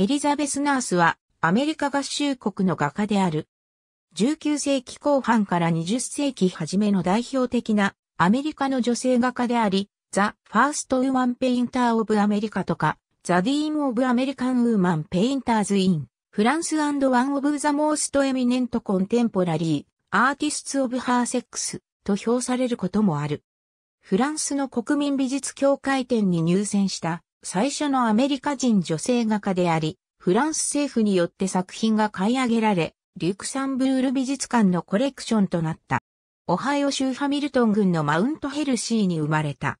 エリザベス・ナースはアメリカ合衆国の画家である。19世紀後半から20世紀初めの代表的なアメリカの女性画家であり、ザ・ファースト・ウーマン・ペインター・オブ・アメリカとか、ザ・ディーン・オブ・アメリカン・ウーマン・ペインターズ・イン、フランス・ワン・オブ・ザ・モースト・エミネント・コンテンポラリー、アーティスツ・オブ・ハーセックスと評されることもある。フランスの国民美術協会展に入選した最初のアメリカ人女性画家であり、フランス政府によって作品が買い上げられ、リュクサンブール美術館のコレクションとなった。オハイオ州ハミルトン郡のマウントヘルシーに生まれた。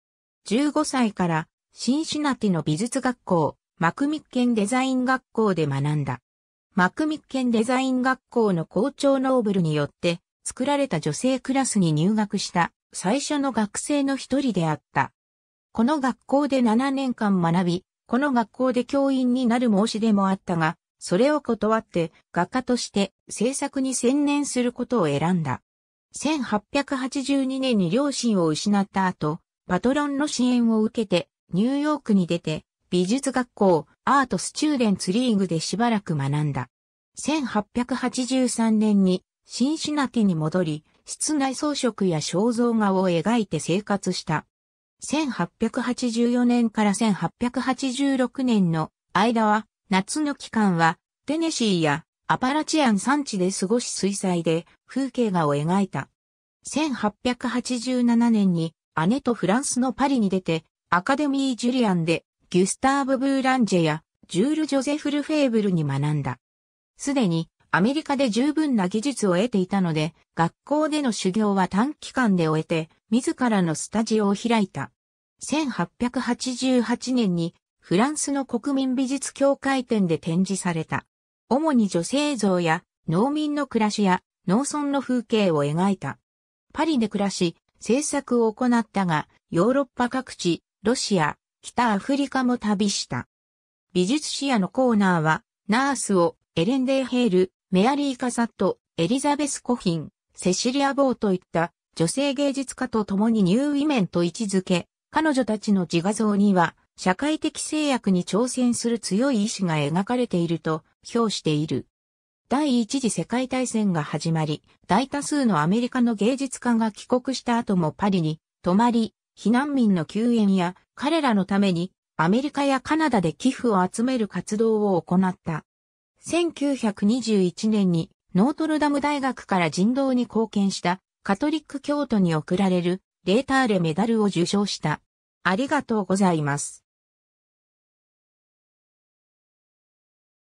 15歳からシンシナティの美術学校、マクミッケンデザイン学校で学んだ。マクミッケンデザイン学校の校長ノーブルによって作られた女性クラスに入学した最初の学生の一人であった。この学校で7年間学び、この学校で教員になる申し出もあったが、それを断って画家として制作に専念することを選んだ。1882年に両親を失った後、パトロンの支援を受けてニューヨークに出て美術学校アートスチューデンツリーグでしばらく学んだ。1883年にシンシナティに戻り、室内装飾や肖像画を描いて生活した。1884年から1886年の間は、夏の期間は、テネシーやアパラチアン山地で過ごし水彩で風景画を描いた。1887年に姉とフランスのパリに出て、アカデミー・ジュリアンでギュスターブ・ブーランジェやジュール・ジョゼフル・フェーブルに学んだ。すでにアメリカで十分な技術を得ていたので、学校での修行は短期間で終えて、自らのスタジオを開いた。1888年にフランスの国民美術協会展で展示された。主に女性像や農民の暮らしや農村の風景を描いた。パリで暮らし、制作を行ったが、ヨーロッパ各地、ロシア、北アフリカも旅した。美術視野のコーナーは、ナースをエレンデーヘール、メアリー・カサット、エリザベス・コヒン、セシリア・ボーといった女性芸術家と共にニューウィメンと位置づけ、彼女たちの自画像には、社会的制約に挑戦する強い意志が描かれていると評している。第一次世界大戦が始まり、大多数のアメリカの芸術家が帰国した後もパリに泊まり、避難民の救援や彼らのためにアメリカやカナダで寄付を集める活動を行った。1921年にノートルダム大学から人道に貢献したカトリック教徒に贈られるレーターレメダルを受賞した。ありがとうございます。